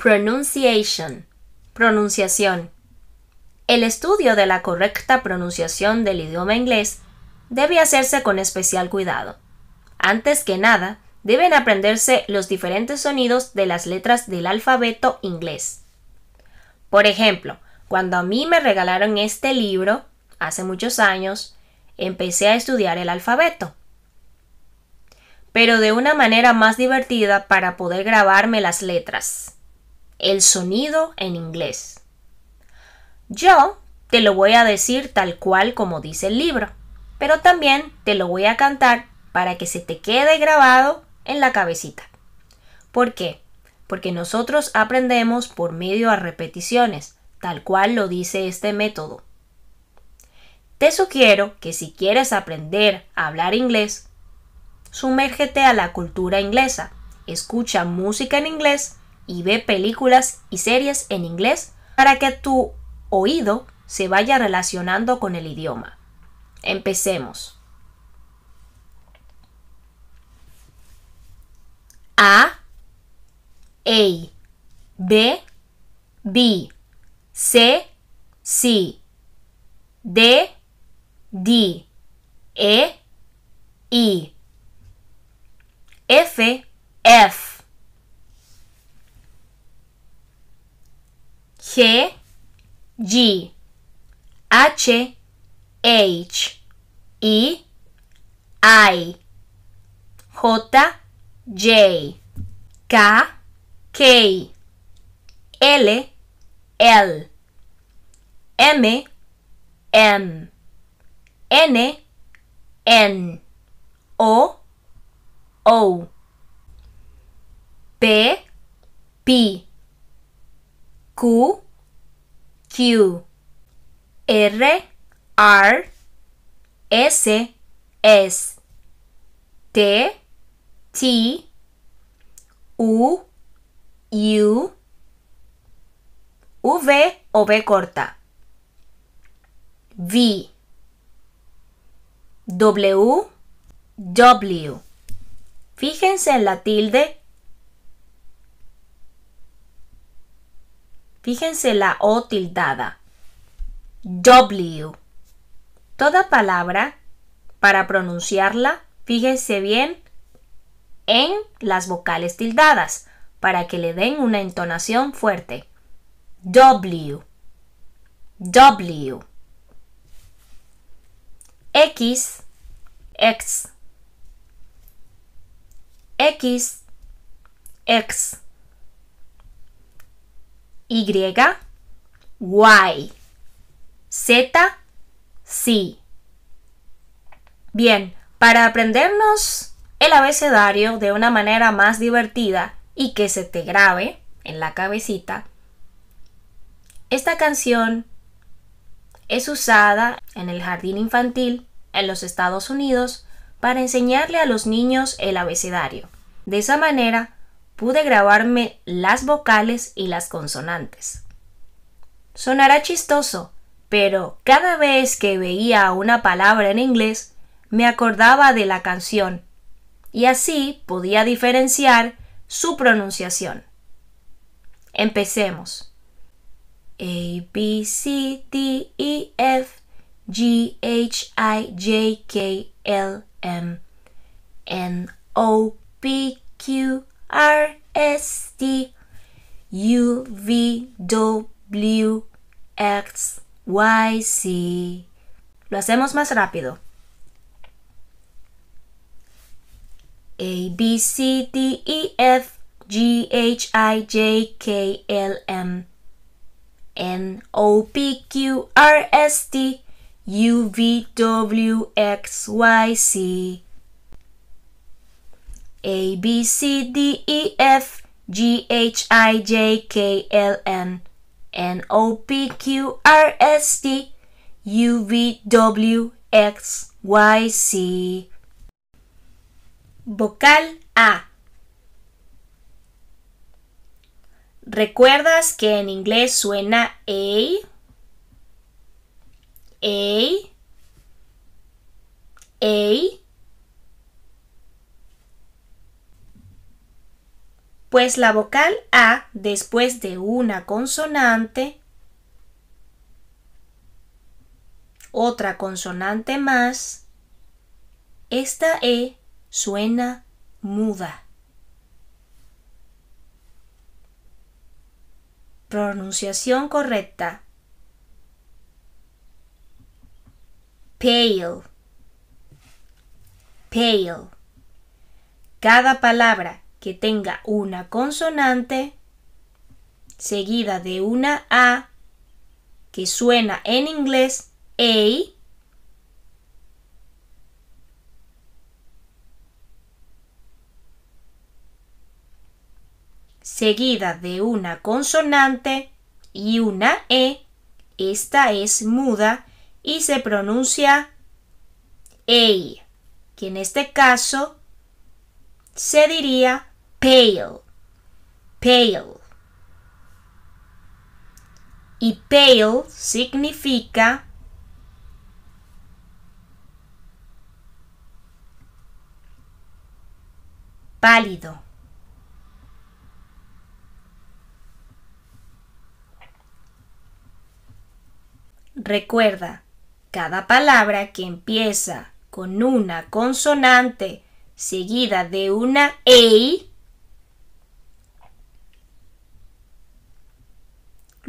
Pronunciation. Pronunciación. El estudio de la correcta pronunciación del idioma inglés debe hacerse con especial cuidado. Antes que nada, deben aprenderse los diferentes sonidos de las letras del alfabeto inglés. Por ejemplo, cuando a mí me regalaron este libro, hace muchos años, empecé a estudiar el alfabeto. Pero de una manera más divertida para poder grabarme las letras el sonido en inglés. Yo te lo voy a decir tal cual como dice el libro, pero también te lo voy a cantar para que se te quede grabado en la cabecita. ¿Por qué? Porque nosotros aprendemos por medio a repeticiones, tal cual lo dice este método. Te sugiero que si quieres aprender a hablar inglés, sumérgete a la cultura inglesa, escucha música en inglés y ve películas y series en inglés para que tu oído se vaya relacionando con el idioma. Empecemos. A, A, e, B, B, C, C, D, D, E, I, F, F. G, G, H, H, I, I, J, J, K, K, L, L, M, M, N, N, O, O, P, P, Q, Q, R, R, S, S, T, T, U, U, V o V corta. V, W, W. Fíjense en la tilde Fíjense la O tildada. W. Toda palabra, para pronunciarla, fíjense bien en las vocales tildadas para que le den una entonación fuerte. W. W. X. X. X. X. Y, Y. Z, sí. Bien, para aprendernos el abecedario de una manera más divertida y que se te grabe en la cabecita, esta canción es usada en el jardín infantil en los Estados Unidos para enseñarle a los niños el abecedario. De esa manera pude grabarme las vocales y las consonantes. Sonará chistoso, pero cada vez que veía una palabra en inglés me acordaba de la canción y así podía diferenciar su pronunciación. Empecemos. A, B, C, D, E, F, G, H, I, J, K, L, M, N, O, P, Q, R, S, T, U, V, W, X, Y, Z. Lo hacemos más rápido. A, B, C, D, E, F, G, H, I, J, K, L, M, N, O, P, Q, R, S, T, U, V, W, X, Y, Z. A, B, C, D, E, F, G, H, I, J, K, L, N, N, O, P, Q, R, S, T, U, V, W, X, Y, Z. Vocal A. ¿Recuerdas que en inglés suena A? A. A. pues la vocal A después de una consonante, otra consonante más, esta E suena muda. Pronunciación correcta. Pale. Pale. Cada palabra que tenga una consonante seguida de una A que suena en inglés A seguida de una consonante y una E, esta es muda y se pronuncia EI, que en este caso se diría pale, pale. Y pale significa pálido. Recuerda, cada palabra que empieza con una consonante seguida de una E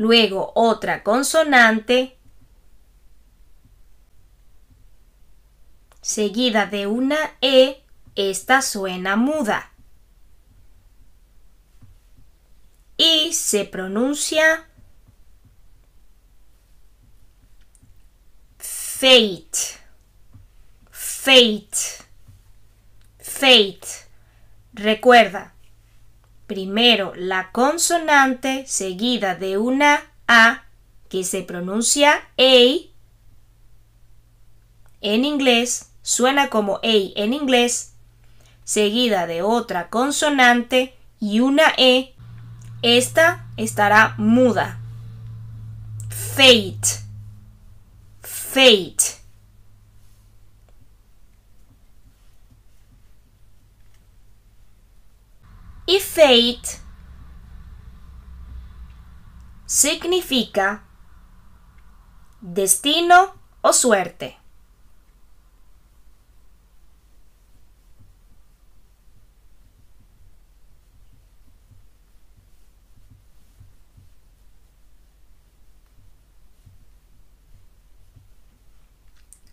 luego otra consonante, seguida de una E, esta suena muda. Y se pronuncia fate, fate, fate. Recuerda, primero la consonante seguida de una A que se pronuncia e, En inglés suena como e, en inglés, seguida de otra consonante y una E. Esta estará muda. Fate. Fate. Y fate significa destino o suerte.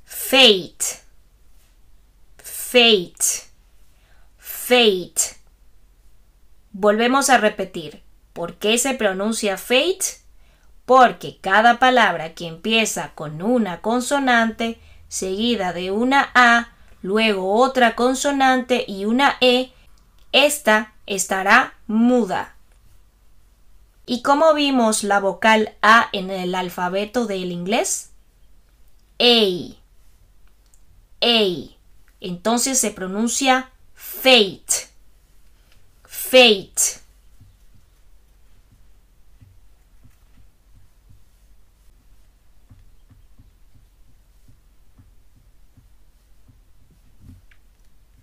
Fate. Fate. Fate. Volvemos a repetir. ¿Por qué se pronuncia fate? Porque cada palabra que empieza con una consonante seguida de una A, luego otra consonante y una E, esta estará muda. ¿Y cómo vimos la vocal A en el alfabeto del inglés? Ey. Entonces se pronuncia fate fate.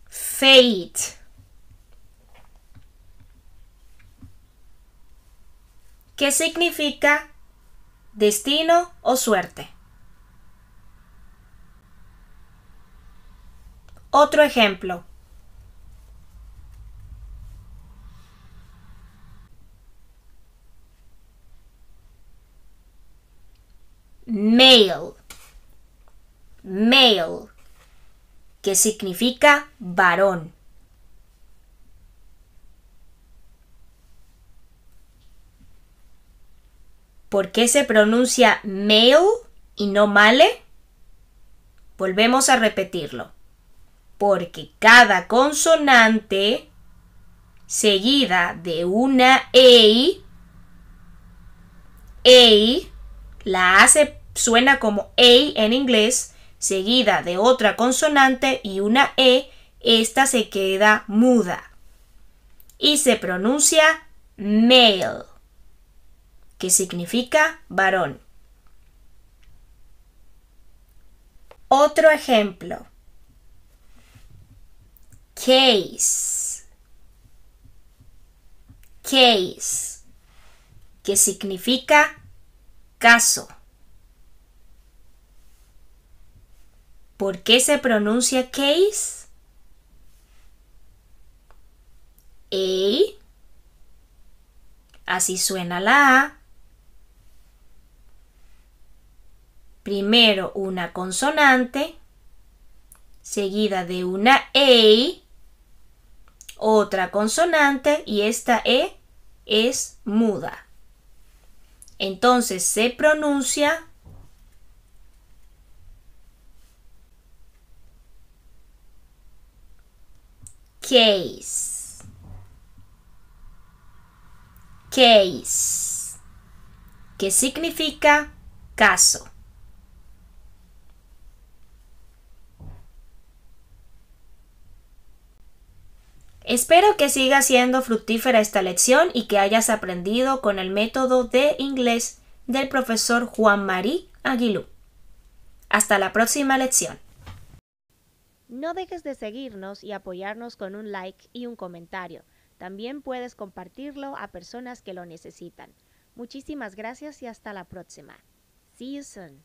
Fate. ¿Qué significa destino o suerte? Otro ejemplo. que significa varón. ¿Por qué se pronuncia male y no male? Volvemos a repetirlo. Porque cada consonante seguida de una e EI, la hace, suena como e en inglés, seguida de otra consonante y una E, esta se queda muda. Y se pronuncia male, que significa varón. Otro ejemplo. Case. Case, que significa caso. ¿Por qué se pronuncia case? A. Así suena la A. Primero una consonante, seguida de una E, otra consonante y esta E es muda. Entonces se pronuncia case case que significa caso Espero que siga siendo fructífera esta lección y que hayas aprendido con el método de inglés del profesor Juan Marí Aguilú. Hasta la próxima lección. No dejes de seguirnos y apoyarnos con un like y un comentario. También puedes compartirlo a personas que lo necesitan. Muchísimas gracias y hasta la próxima. See you soon.